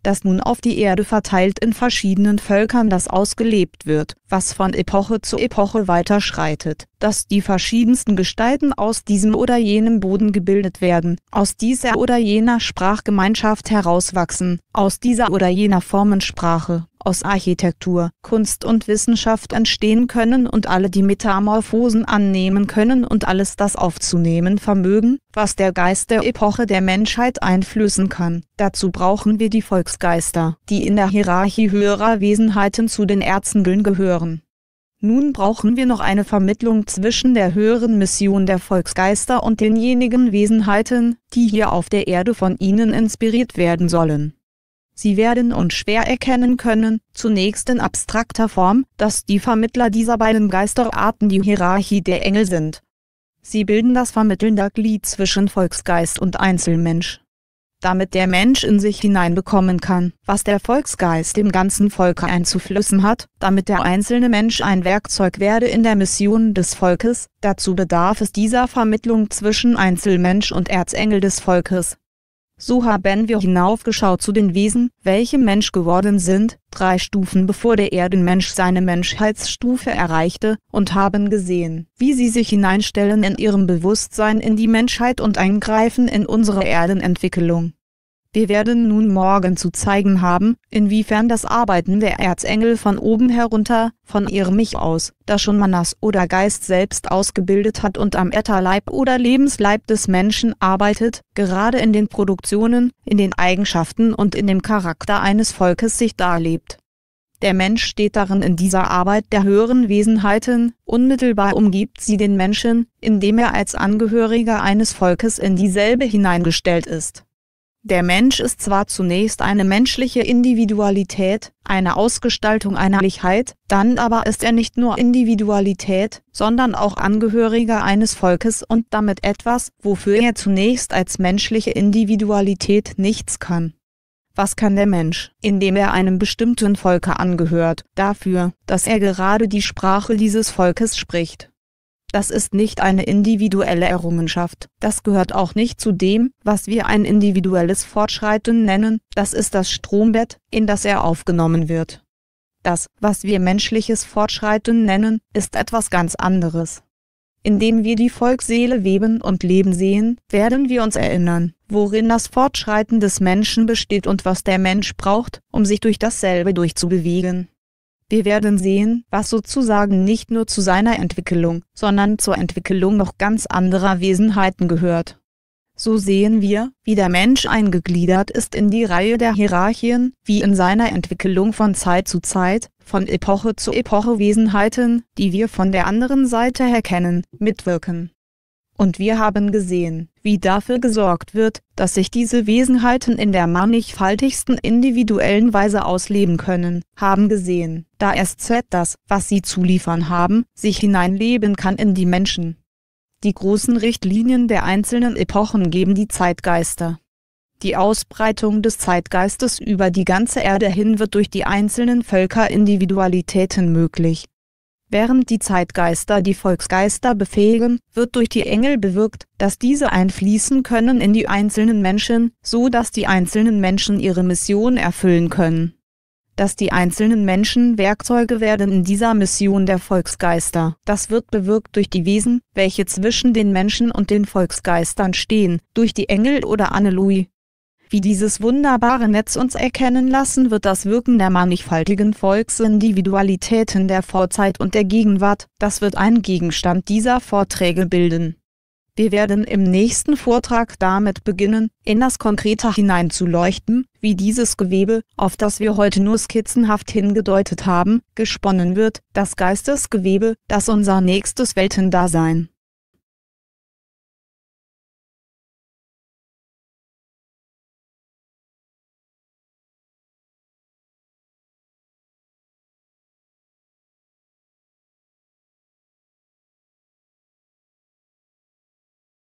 Dass nun auf die Erde verteilt in verschiedenen Völkern das ausgelebt wird, was von Epoche zu Epoche weiterschreitet, dass die verschiedensten Gestalten aus diesem oder jenem Boden gebildet werden, aus dieser oder jener Sprachgemeinschaft herauswachsen, aus dieser oder jener Formensprache aus Architektur, Kunst und Wissenschaft entstehen können und alle die Metamorphosen annehmen können und alles das aufzunehmen vermögen, was der Geist der Epoche der Menschheit einflößen kann. Dazu brauchen wir die Volksgeister, die in der Hierarchie höherer Wesenheiten zu den Erzengeln gehören. Nun brauchen wir noch eine Vermittlung zwischen der höheren Mission der Volksgeister und denjenigen Wesenheiten, die hier auf der Erde von ihnen inspiriert werden sollen. Sie werden uns schwer erkennen können, zunächst in abstrakter Form, dass die Vermittler dieser beiden Geisterarten die Hierarchie der Engel sind. Sie bilden das vermittelnde Glied zwischen Volksgeist und Einzelmensch. Damit der Mensch in sich hineinbekommen kann, was der Volksgeist dem ganzen Volk einzuflüssen hat, damit der einzelne Mensch ein Werkzeug werde in der Mission des Volkes, dazu bedarf es dieser Vermittlung zwischen Einzelmensch und Erzengel des Volkes, so haben wir hinaufgeschaut zu den Wesen, welche Mensch geworden sind, drei Stufen bevor der Erdenmensch seine Menschheitsstufe erreichte, und haben gesehen, wie sie sich hineinstellen in ihrem Bewusstsein in die Menschheit und eingreifen in unsere Erdenentwicklung. Wir werden nun morgen zu zeigen haben, inwiefern das Arbeiten der Erzengel von oben herunter, von ihrem Ich aus, das schon Manas oder Geist selbst ausgebildet hat und am Ätherleib oder Lebensleib des Menschen arbeitet, gerade in den Produktionen, in den Eigenschaften und in dem Charakter eines Volkes sich darlebt. Der Mensch steht darin in dieser Arbeit der höheren Wesenheiten, unmittelbar umgibt sie den Menschen, indem er als Angehöriger eines Volkes in dieselbe hineingestellt ist. Der Mensch ist zwar zunächst eine menschliche Individualität, eine Ausgestaltung einer Lichheit, dann aber ist er nicht nur Individualität, sondern auch Angehöriger eines Volkes und damit etwas, wofür er zunächst als menschliche Individualität nichts kann. Was kann der Mensch, indem er einem bestimmten Volke angehört, dafür, dass er gerade die Sprache dieses Volkes spricht? Das ist nicht eine individuelle Errungenschaft. Das gehört auch nicht zu dem, was wir ein individuelles Fortschreiten nennen, das ist das Strombett, in das er aufgenommen wird. Das, was wir menschliches Fortschreiten nennen, ist etwas ganz anderes. Indem wir die Volksseele weben und leben sehen, werden wir uns erinnern, worin das Fortschreiten des Menschen besteht und was der Mensch braucht, um sich durch dasselbe durchzubewegen. Wir werden sehen, was sozusagen nicht nur zu seiner Entwicklung, sondern zur Entwicklung noch ganz anderer Wesenheiten gehört. So sehen wir, wie der Mensch eingegliedert ist in die Reihe der Hierarchien, wie in seiner Entwicklung von Zeit zu Zeit, von Epoche zu Epoche Wesenheiten, die wir von der anderen Seite her kennen, mitwirken. Und wir haben gesehen, wie dafür gesorgt wird, dass sich diese Wesenheiten in der mannigfaltigsten individuellen Weise ausleben können, haben gesehen, da SZ das, was sie zu liefern haben, sich hineinleben kann in die Menschen. Die großen Richtlinien der einzelnen Epochen geben die Zeitgeister. Die Ausbreitung des Zeitgeistes über die ganze Erde hin wird durch die einzelnen Völker Individualitäten möglich, Während die Zeitgeister die Volksgeister befähigen, wird durch die Engel bewirkt, dass diese einfließen können in die einzelnen Menschen, so dass die einzelnen Menschen ihre Mission erfüllen können. Dass die einzelnen Menschen Werkzeuge werden in dieser Mission der Volksgeister, das wird bewirkt durch die Wesen, welche zwischen den Menschen und den Volksgeistern stehen, durch die Engel oder Anne-Louis, wie dieses wunderbare Netz uns erkennen lassen wird das Wirken der mannigfaltigen Volksindividualitäten der Vorzeit und der Gegenwart, das wird ein Gegenstand dieser Vorträge bilden. Wir werden im nächsten Vortrag damit beginnen, in das Konkrete hineinzuleuchten, wie dieses Gewebe, auf das wir heute nur skizzenhaft hingedeutet haben, gesponnen wird, das Geistesgewebe, das unser nächstes Weltendasein